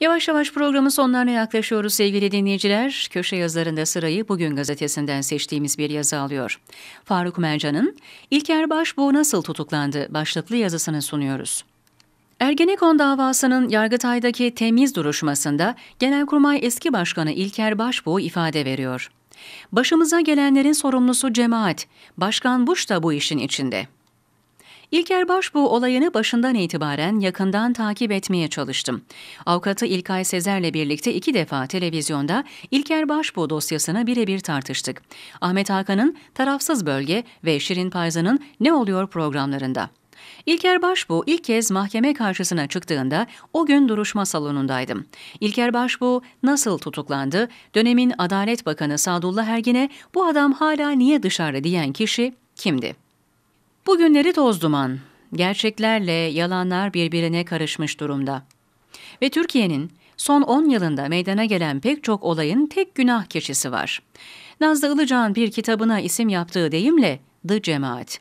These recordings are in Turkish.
Yavaş yavaş programın sonlarına yaklaşıyoruz sevgili dinleyiciler. Köşe yazılarında sırayı bugün gazetesinden seçtiğimiz bir yazı alıyor. Faruk Mercan'ın İlker Başbuğ nasıl tutuklandı başlıklı yazısını sunuyoruz. Ergenekon davasının Yargıtay'daki temiz duruşmasında Genelkurmay eski başkanı İlker Başbuğ ifade veriyor. Başımıza gelenlerin sorumlusu cemaat. Başkan Bush da bu işin içinde.'' İlker Başbuğ olayını başından itibaren yakından takip etmeye çalıştım. Avukatı İlkay Sezer'le birlikte iki defa televizyonda İlker Başbuğ dosyasını birebir tartıştık. Ahmet Hakan'ın Tarafsız Bölge ve Şirin Payza'nın Ne Oluyor programlarında. İlker Başbuğ ilk kez mahkeme karşısına çıktığında o gün duruşma salonundaydım. İlker Başbuğ nasıl tutuklandı? Dönemin Adalet Bakanı Sadullah Ergin'e bu adam hala niye dışarı diyen kişi kimdi? Bugünleri toz duman, gerçeklerle yalanlar birbirine karışmış durumda. Ve Türkiye'nin son 10 yılında meydana gelen pek çok olayın tek günah keçisi var. Nazlı Ilıcağ'ın bir kitabına isim yaptığı deyimle The Cemaat.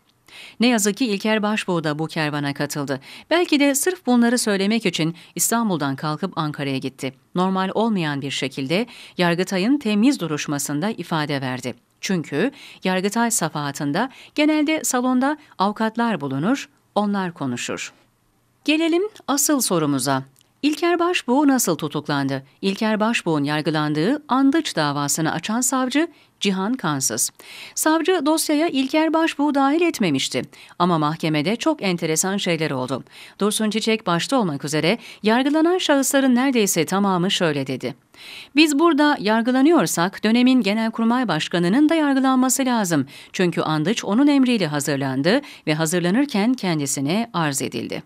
Ne yazık ki İlker Başbuğ da bu kervana katıldı. Belki de sırf bunları söylemek için İstanbul'dan kalkıp Ankara'ya gitti. Normal olmayan bir şekilde Yargıtay'ın temiz duruşmasında ifade verdi. Çünkü Yargıtay safahatında genelde salonda avukatlar bulunur, onlar konuşur. Gelelim asıl sorumuza. İlker Başbuğ nasıl tutuklandı? İlker Başbuğ'un yargılandığı Andıç davasını açan savcı Cihan Kansas. Savcı dosyaya İlker Başbuğ dahil etmemişti. Ama mahkemede çok enteresan şeyler oldu. Dursun Çiçek başta olmak üzere yargılanan şahısların neredeyse tamamı şöyle dedi. Biz burada yargılanıyorsak dönemin genelkurmay başkanının da yargılanması lazım. Çünkü andıç onun emriyle hazırlandı ve hazırlanırken kendisine arz edildi.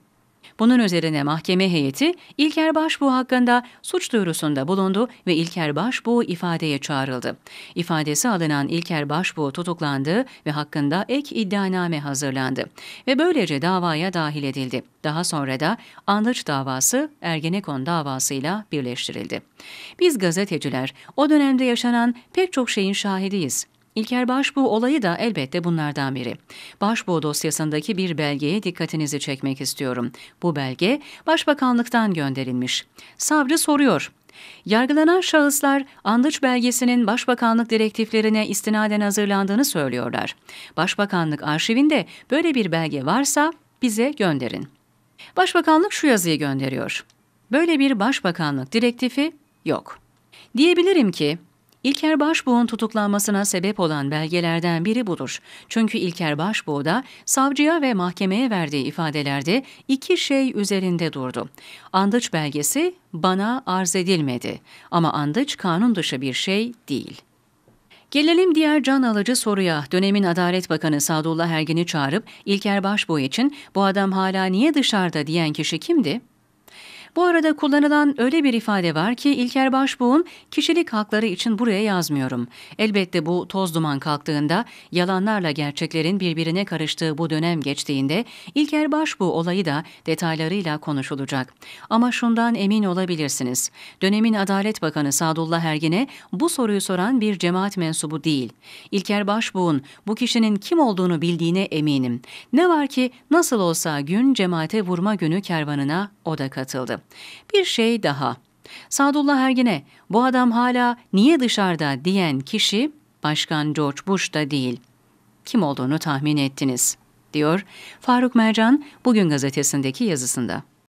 Bunun üzerine mahkeme heyeti İlker Başbuğ hakkında suç duyurusunda bulundu ve İlker Başbuğ ifadeye çağrıldı. İfadesi alınan İlker Başbuğ tutuklandı ve hakkında ek iddianame hazırlandı ve böylece davaya dahil edildi. Daha sonra da Andıç davası Ergenekon davasıyla birleştirildi. Biz gazeteciler o dönemde yaşanan pek çok şeyin şahidiyiz. İlker Başbuğ olayı da elbette bunlardan biri. Başbuğ dosyasındaki bir belgeye dikkatinizi çekmek istiyorum. Bu belge Başbakanlıktan gönderilmiş. Savcı soruyor. Yargılanan şahıslar andıç belgesinin Başbakanlık direktiflerine istinaden hazırlandığını söylüyorlar. Başbakanlık arşivinde böyle bir belge varsa bize gönderin. Başbakanlık şu yazıyı gönderiyor. Böyle bir başbakanlık direktifi yok. Diyebilirim ki İlker Başbuğ'un tutuklanmasına sebep olan belgelerden biri budur. Çünkü İlker Başbuğ da savcıya ve mahkemeye verdiği ifadelerde iki şey üzerinde durdu. Andıç belgesi bana arz edilmedi ama andıç kanun dışı bir şey değil.'' Gelelim diğer can alıcı soruya. Dönemin Adalet Bakanı Sadullah Ergin'i çağırıp İlker Başbuğ için bu adam hala niye dışarıda diyen kişi kimdi? Bu arada kullanılan öyle bir ifade var ki İlker Başbuğ'un kişilik hakları için buraya yazmıyorum. Elbette bu toz duman kalktığında, yalanlarla gerçeklerin birbirine karıştığı bu dönem geçtiğinde İlker Başbuğ olayı da detaylarıyla konuşulacak. Ama şundan emin olabilirsiniz. Dönemin Adalet Bakanı Sadullah Ergin'e bu soruyu soran bir cemaat mensubu değil. İlker Başbuğ'un bu kişinin kim olduğunu bildiğine eminim. Ne var ki nasıl olsa gün cemaate vurma günü kervanına o da katıldı. Bir şey daha. Sadullah Ergin'e bu adam hala niye dışarıda diyen kişi Başkan George Bush da değil. Kim olduğunu tahmin ettiniz, diyor Faruk Mercan bugün gazetesindeki yazısında.